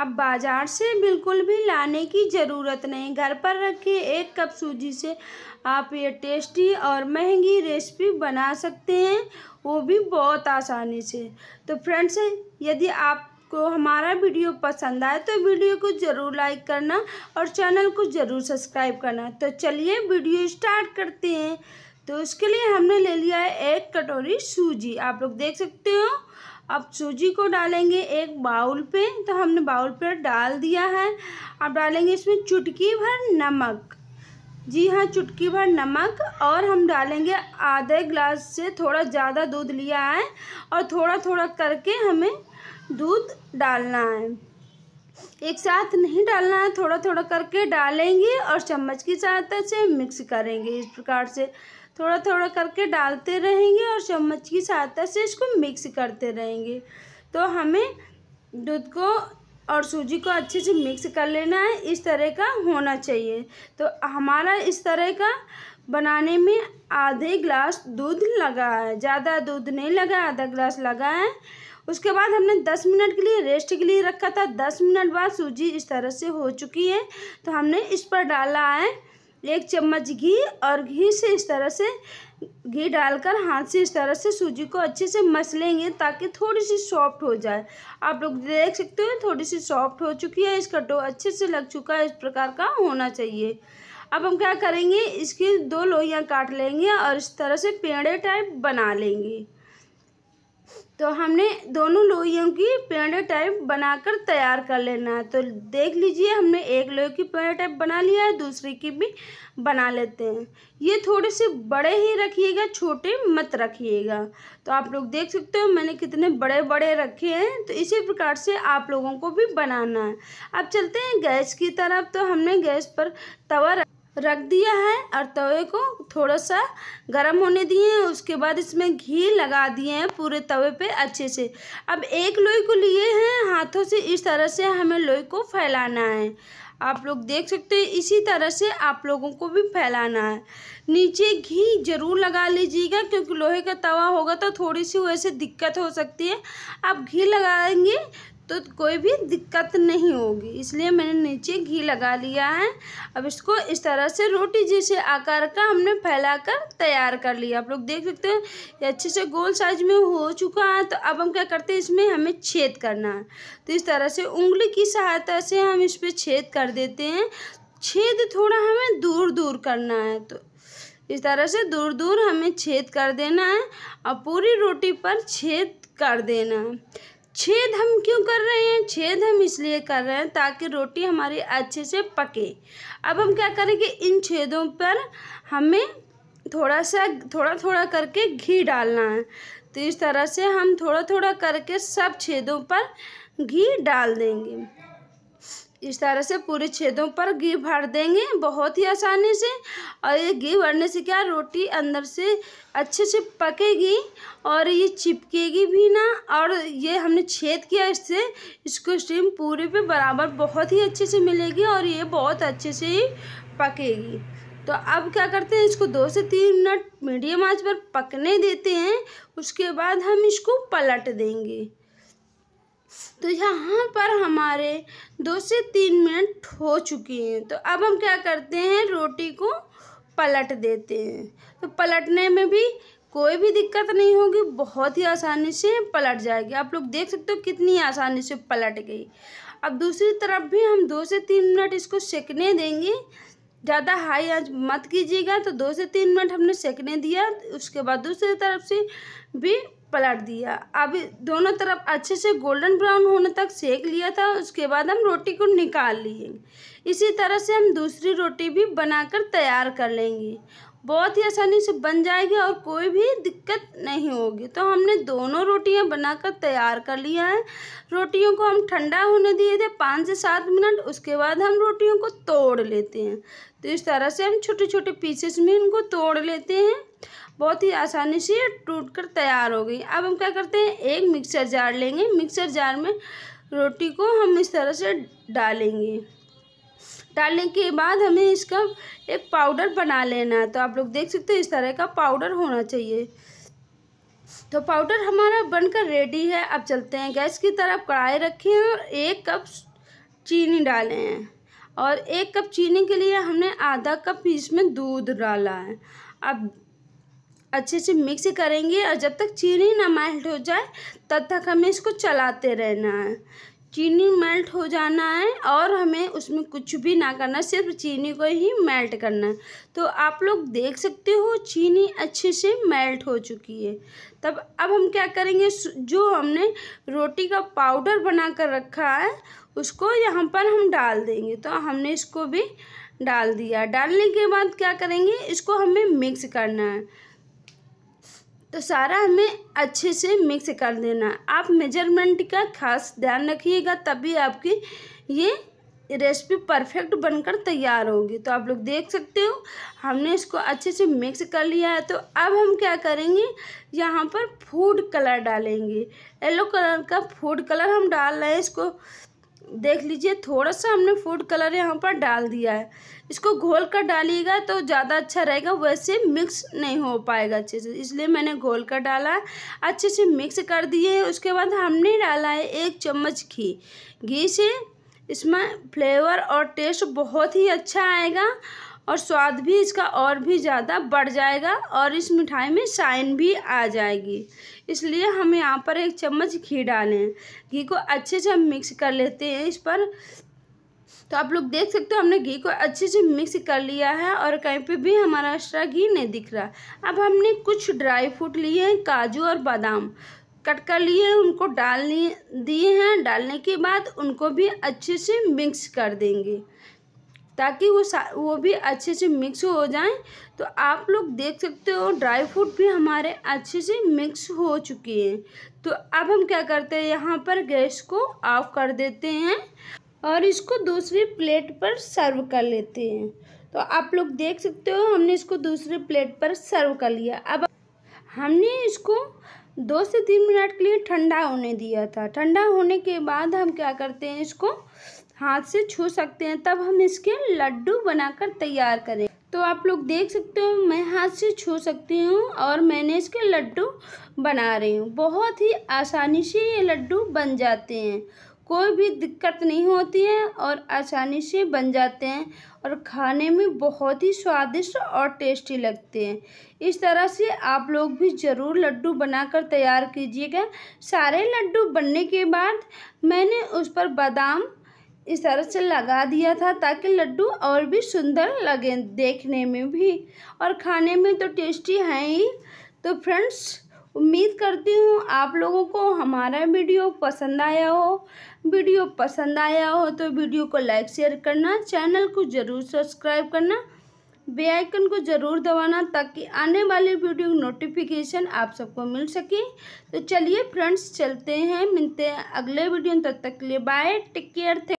अब बाज़ार से बिल्कुल भी लाने की ज़रूरत नहीं घर पर रखे एक कप सूजी से आप ये टेस्टी और महंगी रेसिपी बना सकते हैं वो भी बहुत आसानी से तो फ्रेंड्स यदि आप को हमारा वीडियो पसंद आए तो वीडियो को ज़रूर लाइक करना और चैनल को ज़रूर सब्सक्राइब करना तो चलिए वीडियो स्टार्ट करते हैं तो उसके लिए हमने ले लिया है एक कटोरी सूजी आप लोग देख सकते हो अब सूजी को डालेंगे एक बाउल पे तो हमने बाउल पर डाल दिया है अब डालेंगे इसमें चुटकी भर नमक जी हाँ चुटकी भर नमक और हम डालेंगे आधे ग्लास से थोड़ा ज़्यादा दूध लिया है और थोड़ा थोड़ा करके हमें दूध डालना है एक साथ नहीं डालना है थोड़ा थोड़ा करके डालेंगे और चम्मच की सहायता से मिक्स करेंगे इस प्रकार से थोड़ा थोड़ा करके डालते रहेंगे और चम्मच की सहायता से इसको मिक्स करते रहेंगे तो हमें दूध को और सूजी को अच्छे से मिक्स कर लेना है इस तरह का होना चाहिए तो हमारा इस तरह का बनाने में आधे ग्लास दूध लगा है ज़्यादा दूध नहीं लगा आधा ग्लास लगा है उसके बाद हमने दस मिनट के लिए रेस्ट के लिए रखा था दस मिनट बाद सूजी इस तरह से हो चुकी है तो हमने इस पर डाला है एक चम्मच घी और घी से इस तरह से घी डालकर हाथ से इस तरह से सूजी को अच्छे से मस लेंगे ताकि थोड़ी सी सॉफ्ट हो जाए आप लोग देख सकते हो थोड़ी सी सॉफ्ट हो चुकी है इसका डो अच्छे से लग चुका है इस प्रकार का होना चाहिए अब हम क्या करेंगे इसकी दो लोहियाँ काट लेंगे और इस तरह से पेड़े टाइप बना लेंगे तो हमने दोनों लोहियों की पेड़ टाइप बनाकर तैयार कर लेना है तो देख लीजिए हमने एक लोहे की पेड़ टाइप बना लिया है दूसरे की भी बना लेते हैं ये थोड़े से बड़े ही रखिएगा छोटे मत रखिएगा तो आप लोग देख सकते हो मैंने कितने बड़े बड़े रखे हैं तो इसी प्रकार से आप लोगों को भी बनाना है अब चलते हैं गैस की तरफ तो हमने गैस पर तवा रख रख दिया है और तवे को थोड़ा सा गर्म होने दिए हैं उसके बाद इसमें घी लगा दिए हैं पूरे तवे पे अच्छे से अब एक लोई को लिए हैं हाथों से इस तरह से हमें लोई को फैलाना है आप लोग देख सकते हैं इसी तरह से आप लोगों को भी फैलाना है नीचे घी ज़रूर लगा लीजिएगा क्योंकि लोहे का तवा होगा तो थोड़ी सी वैसे दिक्कत हो सकती है आप घी लगाएंगे तो कोई भी दिक्कत नहीं होगी इसलिए मैंने नीचे घी लगा लिया है अब इसको इस तरह से रोटी जैसे आकार का हमने फैला कर तैयार कर लिया आप लोग देख सकते हैं ये अच्छे से गोल साइज में हो चुका है तो अब हम क्या करते हैं इसमें हमें छेद करना है तो इस तरह से उंगली की सहायता से हम इस पर छेद कर देते हैं छेद थोड़ा हमें दूर दूर करना है तो इस तरह से दूर दूर हमें छेद कर देना है और पूरी रोटी पर छेद कर देना है छेद हम क्यों कर रहे हैं छेद हम इसलिए कर रहे हैं ताकि रोटी हमारी अच्छे से पके अब हम क्या करेंगे इन छेदों पर हमें थोड़ा सा थोड़ा थोड़ा करके घी डालना है तो इस तरह से हम थोड़ा थोड़ा करके सब छेदों पर घी डाल देंगे इस तरह से पूरे छेदों पर घी भर देंगे बहुत ही आसानी से और ये घी भरने से क्या रोटी अंदर से अच्छे से पकेगी और ये चिपकेगी भी ना और ये हमने छेद किया इससे इसको स्टीम पूरे पे बराबर बहुत ही अच्छे से मिलेगी और ये बहुत अच्छे से ही पकेगी तो अब क्या करते हैं इसको दो से तीन मिनट मीडियम आंच पर पकने देते हैं उसके बाद हम इसको पलट देंगे तो यहाँ पर हमारे दो से तीन मिनट हो चुके हैं तो अब हम क्या करते हैं रोटी को पलट देते हैं तो पलटने में भी कोई भी दिक्कत नहीं होगी बहुत ही आसानी से पलट जाएगी आप लोग देख सकते हो कितनी आसानी से पलट गई अब दूसरी तरफ भी हम दो से तीन मिनट इसको सेकने देंगे ज़्यादा हाई आँच मत कीजिएगा तो दो से तीन मिनट हमने सेकने दिया उसके बाद दूसरी तरफ से भी पलट दिया अब दोनों तरफ अच्छे से गोल्डन ब्राउन होने तक सेक लिया था उसके बाद हम रोटी को निकाल लिए इसी तरह से हम दूसरी रोटी भी बनाकर तैयार कर लेंगे बहुत ही आसानी से बन जाएगी और कोई भी दिक्कत नहीं होगी तो हमने दोनों रोटियां बनाकर तैयार कर लिया है रोटियों को हम ठंडा होने दिए थे पाँच से सात मिनट उसके बाद हम रोटियों को तोड़ लेते हैं तो इस तरह से हम छोटे छोटे पीसेस में इनको तोड़ लेते हैं बहुत ही आसानी से टूट कर तैयार हो गई अब हम क्या करते हैं एक मिक्सर जार लेंगे मिक्सर जार में रोटी को हम इस तरह से डालेंगे डालने के बाद हमें इसका एक पाउडर बना लेना है तो आप लोग देख सकते हैं इस तरह का पाउडर होना चाहिए तो पाउडर हमारा बनकर रेडी है अब चलते हैं गैस की तरफ कढ़ाई रखें और एक कप चीनी डालें हैं और एक कप चीनी के लिए हमने आधा कप इसमें दूध डाला है अब अच्छे से मिक्स करेंगे और जब तक चीनी ना मेल्ट हो जाए तब तक हमें इसको चलाते रहना है चीनी मेल्ट हो जाना है और हमें उसमें कुछ भी ना करना सिर्फ चीनी को ही मेल्ट करना है तो आप लोग देख सकते हो चीनी अच्छे से मेल्ट हो चुकी है तब अब हम क्या करेंगे जो हमने रोटी का पाउडर बना कर रखा है उसको यहाँ पर हम डाल देंगे तो हमने इसको भी डाल दिया डालने के बाद क्या करेंगे इसको हमें मिक्स करना है तो सारा हमें अच्छे से मिक्स कर देना आप मेजरमेंट का खास ध्यान रखिएगा तभी आपकी ये रेसिपी परफेक्ट बनकर तैयार होगी तो आप लोग देख सकते हो हमने इसको अच्छे से मिक्स कर लिया है तो अब हम क्या करेंगे यहाँ पर फूड कलर डालेंगे येलो कलर का फूड कलर हम डाल रहे हैं इसको देख लीजिए थोड़ा सा हमने फूड कलर यहाँ पर डाल दिया है इसको घोल कर डालिएगा तो ज़्यादा अच्छा रहेगा वैसे मिक्स नहीं हो पाएगा अच्छे से इसलिए मैंने घोल कर डाला अच्छे से मिक्स कर दिए उसके बाद हमने डाला है एक चम्मच घी घी से इसमें फ्लेवर और टेस्ट बहुत ही अच्छा आएगा और स्वाद भी इसका और भी ज़्यादा बढ़ जाएगा और इस मिठाई में शाइन भी आ जाएगी इसलिए हम यहाँ पर एक चम्मच घी डालें घी को अच्छे से हम मिक्स कर लेते हैं इस पर तो आप लोग देख सकते हो हमने घी को अच्छे से मिक्स कर लिया है और कहीं पे भी हमारा एक्स्ट्रा घी नहीं दिख रहा अब हमने कुछ ड्राई फ्रूट लिए हैं काजू और बादाम कट कर लिए उनको डाल दिए हैं डालने के बाद उनको भी अच्छे से मिक्स कर देंगे ताकि वो वो भी अच्छे से मिक्स हो जाए तो आप लोग देख सकते हो ड्राई फ्रूट भी हमारे अच्छे से मिक्स हो चुके हैं तो अब हम क्या करते हैं यहाँ पर गैस को ऑफ कर देते हैं और इसको दूसरी प्लेट पर सर्व कर लेते हैं तो आप लोग देख सकते हो हमने इसको दूसरे प्लेट पर सर्व कर लिया अब हमने इसको दो से तीन मिनट के लिए ठंडा होने दिया था ठंडा होने के बाद हम क्या करते हैं इसको हाथ से छू सकते हैं तब हम इसके लड्डू बनाकर तैयार करें तो आप लोग देख सकते हो मैं हाथ से छू सकती हूँ और मैंने इसके लड्डू बना रही हूँ बहुत ही आसानी से ये लड्डू बन जाते हैं कोई भी दिक्कत नहीं होती है और आसानी से बन जाते हैं और खाने में बहुत ही स्वादिष्ट और टेस्टी लगते हैं इस तरह से आप लोग भी ज़रूर लड्डू बनाकर तैयार कीजिएगा सारे लड्डू बनने के बाद मैंने उस पर बादाम इस तरह से लगा दिया था ताकि लड्डू और भी सुंदर लगें देखने में भी और खाने में तो टेस्टी हैं ही तो फ्रेंड्स उम्मीद करती हूँ आप लोगों को हमारा वीडियो पसंद आया हो वीडियो पसंद आया हो तो वीडियो को लाइक शेयर करना चैनल को ज़रूर सब्सक्राइब करना बे आइकन को ज़रूर दबाना ताकि आने वाले वीडियो नोटिफिकेशन आप सबको मिल सके तो चलिए फ्रेंड्स चलते हैं मिलते हैं अगले वीडियो तब तक के लिए बाय टेक केयर